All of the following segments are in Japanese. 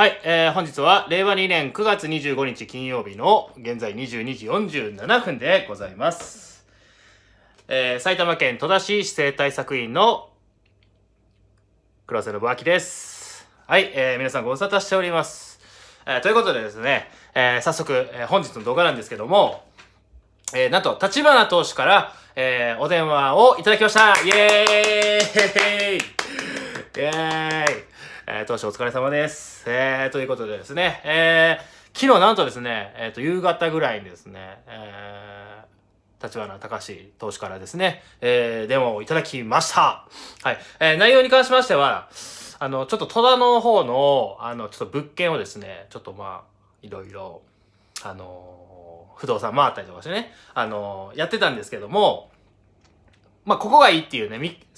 はい、えー、本日は令和2年9月25日金曜日の現在22時47分でございます。えー、埼玉県戸田市市政対策員の黒瀬信明です。はい、えー、皆さんご無沙汰しております。えー、ということでですね、えー、早速、えー、本日の動画なんですけども、えー、なんと、立花投手から、えー、お電話をいただきましたイエーイイエーイえー、投資お疲れ様です。えー、ということでですね、えー、昨日なんとですね、えっ、ー、と、夕方ぐらいにですね、えー、立花隆投手からですね、えー、デモをいただきました。はい。えー、内容に関しましては、あの、ちょっと戸田の方の、あの、ちょっと物件をですね、ちょっとまあ、いろいろ、あのー、不動産回ったりとかしてね、あのー、やってたんですけども、まあ、ここがいいっていうね、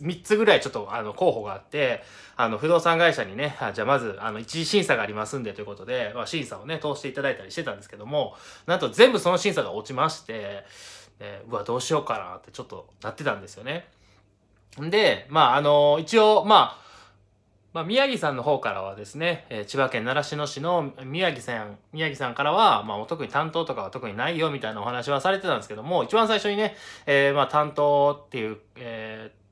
3つぐらいちょっと、あの、候補があって、あの、不動産会社にね、じゃあまず、あの、一次審査がありますんでということで、まあ、審査をね、通していただいたりしてたんですけども、なんと全部その審査が落ちまして、ね、うわ、どうしようかなってちょっとなってたんですよね。んで、まあ、あの、一応、まあ、まあ、宮城さんの方からはですね、えー、千葉県習志野市の宮城さん、宮城さんからは、まあ、特に担当とかは特にないよみたいなお話はされてたんですけども、一番最初にね、えー、まあ、担当っていう、えー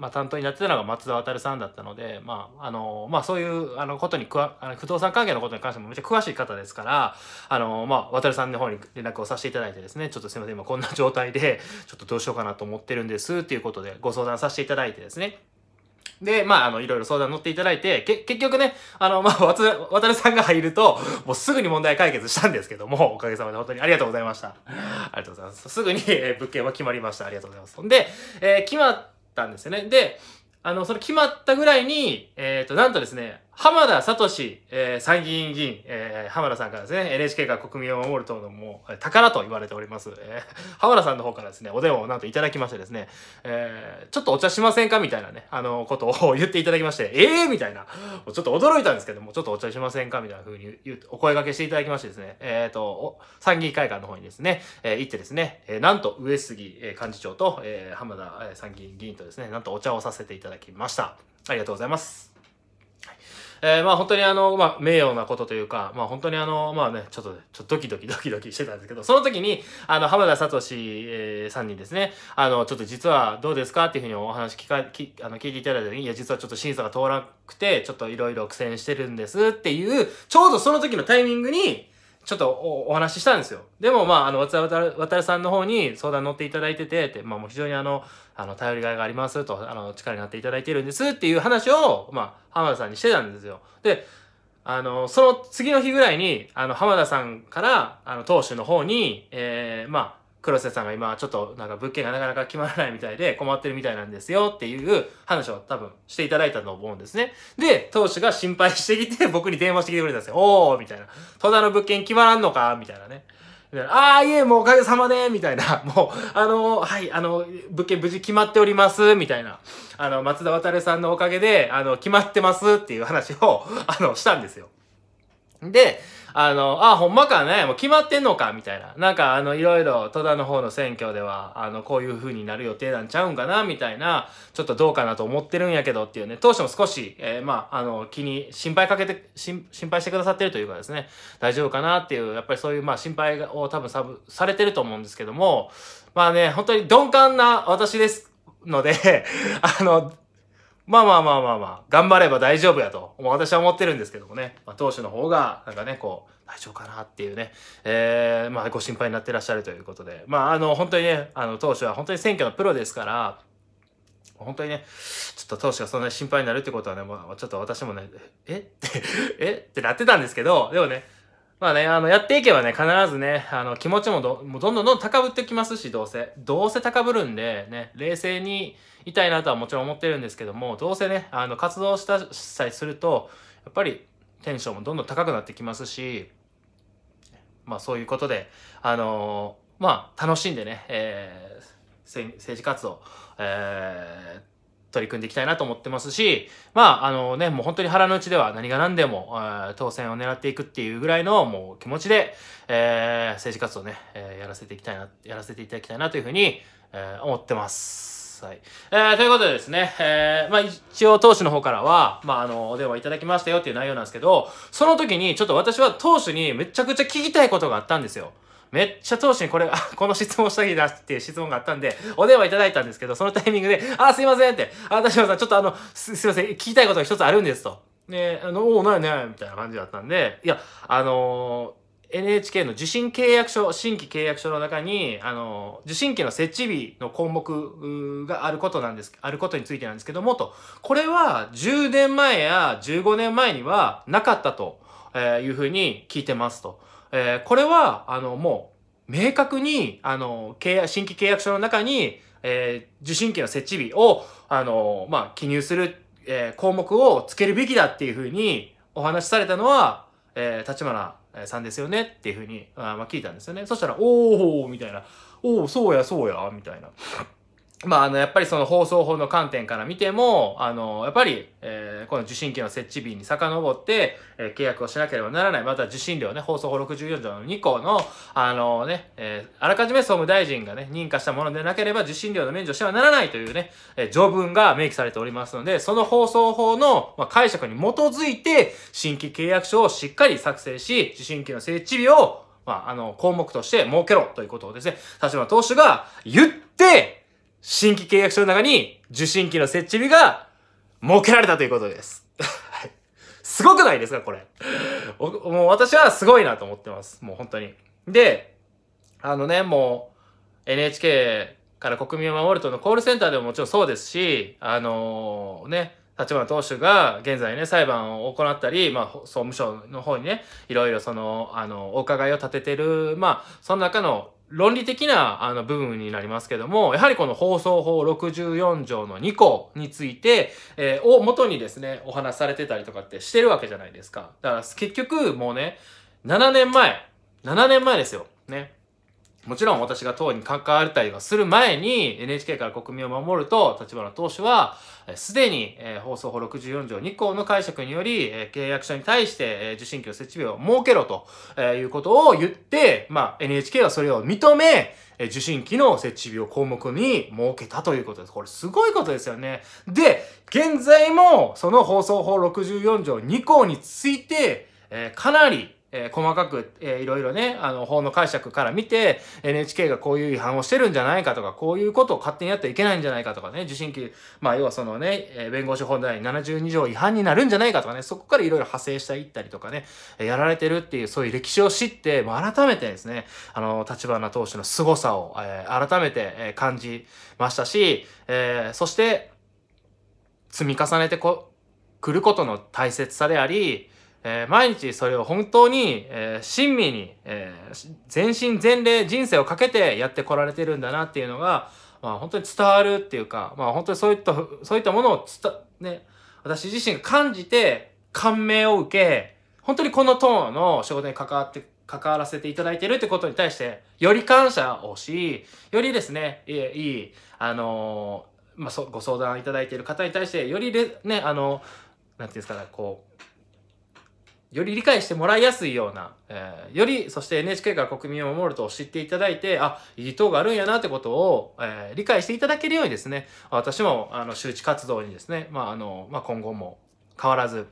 まあ、担当になってたのが松田渉さんだったので、まあ、あの、まあ、そういう、あの、ことにくわ、あの不動産関係のことに関してもめっちゃ詳しい方ですから、あの、まあ、渉さんの方に連絡をさせていただいてですね、ちょっとすいません、今こんな状態で、ちょっとどうしようかなと思ってるんです、っていうことでご相談させていただいてですね、で、まあ、あの、いろいろ相談乗っていただいて、け、結局ね、あの、まあ、わた、わたるさんが入ると、もうすぐに問題解決したんですけども、おかげさまで本当にありがとうございました。ありがとうございます。すぐに、えー、物件は決まりました。ありがとうございます。んで、えー、決まったんですよね。で、あの、それ決まったぐらいに、えっ、ー、と、なんとですね、浜田聡、えー、参議院議員、えー、浜田さんからですね、NHK が国民を守る党のもう宝と言われております、えー、浜田さんの方からですね、お電話をなんといただきましてですね、えちょっとお茶しませんかみたいなね、あの、ことを言っていただきまして、ええみたいな、ちょっと驚いたんですけども、ちょっとお茶しませんかみたいな風に言う、お声掛けしていただきましてですね、えっ、と、参議院会館の方にですね、え行ってですね、えなんと上杉幹事長と、え浜田参議院議員とですね、なんとお茶をさせていただきました。ありがとうございます。えー、まあ本当にあの、まあ名誉なことというか、まあ本当にあの、まあね、ちょっと、ね、ちょっとドキドキドキドキしてたんですけど、その時に、あの、浜田聡さんにですね、あの、ちょっと実はどうですかっていうふうにお話聞か、きあの聞いていただいた時に、いや、実はちょっと審査が通らなくて、ちょっといろいろ苦戦してるんですっていう、ちょうどその時のタイミングに、ちょっとお話ししたんですよ。でも、まあ、あの、渡渡さんの方に相談乗っていただいてて、ってまあ、もう非常にあの、あの、頼りがいがありますと、あの、力になっていただいてるんですっていう話を、まあ、浜田さんにしてたんですよ。で、あの、その次の日ぐらいに、あの、浜田さんから、あの、当主の方に、ええー、まあ、黒瀬さんが今ちょっとなんか物件がなかなか決まらないみたいで困ってるみたいなんですよっていう話を多分していただいたと思うんですね。で、当主が心配してきて僕に電話してきてくれたんですよ。おーみたいな。戸田の物件決まらんのかみたいなね。ああ、いえ、もうおかげさまで、みたいな。もう、あの、はい、あの、物件無事決まっております、みたいな。あの、松田渡さんのおかげで、あの、決まってますっていう話を、あの、したんですよ。で、あの、あ、ほんまかね、もう決まってんのか、みたいな。なんか、あの、いろいろ、戸田の方の選挙では、あの、こういう風になる予定なんちゃうんかな、みたいな、ちょっとどうかなと思ってるんやけどっていうね、当初も少し、えー、まあ、あの、気に、心配かけて、心配してくださってるというかですね、大丈夫かなっていう、やっぱりそういう、まあ、心配を多分さされてると思うんですけども、まあね、本当に鈍感な私ですので あの、まあまあまあまあまあ、頑張れば大丈夫やと、私は思ってるんですけどもね、まあ、投手の方が、なんかね、こう、大丈夫かなっていうね、えー、まあ、ご心配になってらっしゃるということで、まあ、あの、本当にね、あの、投手は本当に選挙のプロですから、本当にね、ちょっと投手がそんなに心配になるってことはね、まあ、ちょっと私もね、えって、えってなってたんですけど、でもね、まあね、あの、やっていけばね、必ずね、あの、気持ちもど、もうどんどんどん高ぶってきますし、どうせ。どうせ高ぶるんで、ね、冷静にいたいなとはもちろん思ってるんですけども、どうせね、あの、活動したしえすると、やっぱりテンションもどんどん高くなってきますし、まあそういうことで、あのー、まあ楽しんでね、えー、政治活動、えー、取り組んでいきたいなと思ってますし、まあ、あのね、もう本当に腹の内では何が何でも、え当選を狙っていくっていうぐらいのもう気持ちで、えー、政治活動ね、えー、やらせていきたいな、やらせていただきたいなというふうに、えー、思ってます。はい。えー、ということでですね、えー、まあ一応投手の方からは、まああの、お電話いただきましたよっていう内容なんですけど、その時にちょっと私は投手にめちゃくちゃ聞きたいことがあったんですよ。めっちゃ当初にこれ、あ、この質問したいなっていう質問があったんで、お電話いただいたんですけど、そのタイミングで、あ、すいませんって、あ、田島さん、ちょっとあの、す、すいません、聞きたいことが一つあるんですと。ね、あの、おお、ないね、みたいな感じだったんで、いや、あのー NHK の受信契約書、新規契約書の中に、あの、受信機の設置日の項目があることなんです、あることについてなんですけども、と。これは10年前や15年前にはなかったというふうに聞いてますと。えー、これは、あの、もう、明確に、あの、契約、新規契約書の中に、えー、受信機の設置日を、あの、まあ、記入する、えー、項目をつけるべきだっていうふうにお話しされたのは、えー、立花さんですよねっていうふうに、あまあ、聞いたんですよね。そしたら、おー、みたいな、おー、そうや、そうや、みたいな。まあ、あの、やっぱりその放送法の観点から見ても、あの、やっぱり、えー、この受信機の設置日に遡って、えー、契約をしなければならない。また受信料ね、放送法64条の2項の、あのね、えー、あらかじめ総務大臣がね、認可したものでなければ受信料の免除してはならないというね、えー、条文が明記されておりますので、その放送法の、まあ、解釈に基づいて、新規契約書をしっかり作成し、受信機の設置日を、まあ、あの、項目として設けろということをですね、立場投資が言って、新規契約書の中に受信機の設置日が設けられたということです。すごくないですかこれ。もう私はすごいなと思ってます。もう本当に。で、あのね、もう NHK から国民を守るとのコールセンターでももちろんそうですし、あのー、ね、立花党首が現在ね、裁判を行ったり、まあ、総務省の方にね、いろいろその、あの、お伺いを立ててる、まあ、その中の論理的なあの部分になりますけども、やはりこの放送法64条の2項について、えー、を元にですね、お話されてたりとかってしてるわけじゃないですか。だから結局もうね、7年前、7年前ですよ。ね。もちろん私が党に関わったりはする前に NHK から国民を守ると立花党首はすでに放送法64条2項の解釈により契約者に対して受信機の設備を設けろということを言って、まあ、NHK はそれを認め受信機の設置日を項目に設けたということです。これすごいことですよね。で、現在もその放送法64条2項についてかなりえー、細かく、えー、いろいろね、あの、法の解釈から見て、NHK がこういう違反をしてるんじゃないかとか、こういうことを勝手にやってはいけないんじゃないかとかね、受信機、まあ、要はそのね、え弁護士法第72条違反になるんじゃないかとかね、そこからいろいろ派生していったりとかね、やられてるっていう、そういう歴史を知って、改めてですね、あの、立花投手の凄さを、えー、改めて、え感じましたし、えそして、積み重ねてこ、来ることの大切さであり、えー、毎日それを本当に、えー、親身に、えー、全身全霊人生をかけてやってこられてるんだなっていうのが、まあ、本当に伝わるっていうか、まあ、本当にそういったそういったものを伝ね私自身が感じて感銘を受け本当にこのトーンの仕事に関わって関わらせていただいてるってことに対してより感謝をしよりですねいいあのまあ、ご相談いただいている方に対してよりねあのなんていうんですかねこうより理解してもらいやすいような、えー、より、そして NHK から国民を守ると知っていただいて、あ、いい党があるんやなってことを、えー、理解していただけるようにですね、私も、あの、周知活動にですね、まあ、あの、まあ、今後も変わらず、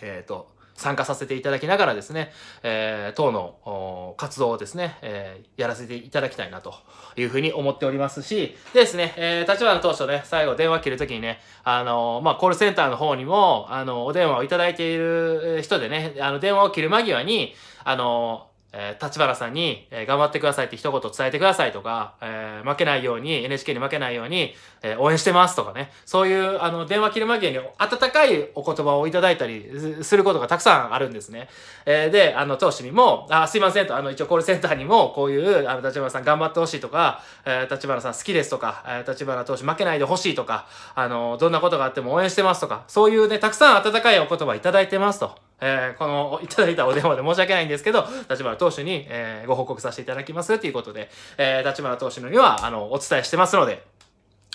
えっ、ー、と、参加させていただきながらですね、えー、党の活動をですね、えー、やらせていただきたいなというふうに思っておりますし、でですね、えー、立花当初ね、最後電話切るときにね、あのー、まあ、コールセンターの方にも、あのー、お電話をいただいている人でね、あの、電話を切る間際に、あのーえー、立花さんに、えー、頑張ってくださいって一言伝えてくださいとか、えー、負けないように、NHK に負けないように、え応援してますとかね、そういう、あの、電話切る間際に温かいお言葉をいただいたりすることがたくさんあるんですね。えで、あの、投資にも、あ、すいませんと、あの、一応コールセンターにも、こういう、あの、立花さん頑張ってほしいとか、え立花さん好きですとか、え立花投資負けないでほしいとか、あの、どんなことがあっても応援してますとか、そういうね、たくさん温かいお言葉いただいてますと。えー、このいただいたお電話で申し訳ないんですけど、立花投手に、えー、ご報告させていただきますということで、えー、立花投手には、あの、お伝えしてますので、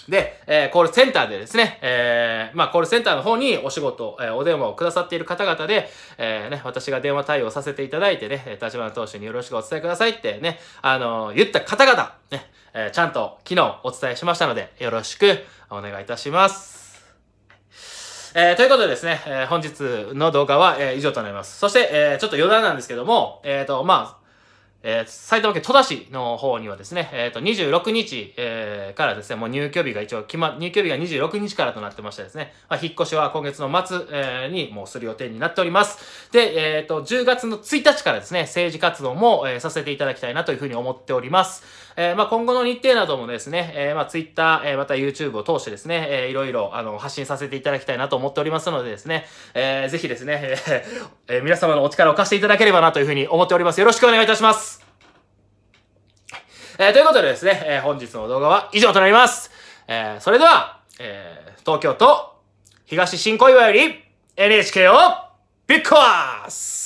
で、えー、コールセンターでですね、えー、まあ、コールセンターの方にお仕事、えー、お電話をくださっている方々で、えー、ね、私が電話対応させていただいてね、立花投手によろしくお伝えくださいってね、あのー、言った方々、ね、えー、ちゃんと昨日お伝えしましたので、よろしくお願いいたします。えー、ということでですね、えー、本日の動画は、えー、以上となります。そして、えー、ちょっと余談なんですけども、えっ、ー、と、まあ、えー、埼玉県戸田市の方にはですね、えっ、ー、と、26日、えー、からですね、もう入居日が一応決ま、入居日が26日からとなってましてですね、まあ、引っ越しは今月の末、えー、にもうする予定になっております。で、えっ、ー、と、10月の1日からですね、政治活動も、えー、させていただきたいなというふうに思っております。えー、まあ今後の日程などもですね、えー、まあ Twitter、えー、また YouTube を通してですね、えー、いろいろ、あの、発信させていただきたいなと思っておりますのでですね、えー、ぜひですね、えー、皆様のお力を貸していただければなというふうに思っております。よろしくお願いいたします。えー、ということでですね、えー、本日の動画は以上となります。えー、それでは、えー、東京都東新小岩より NHK をビッグコアース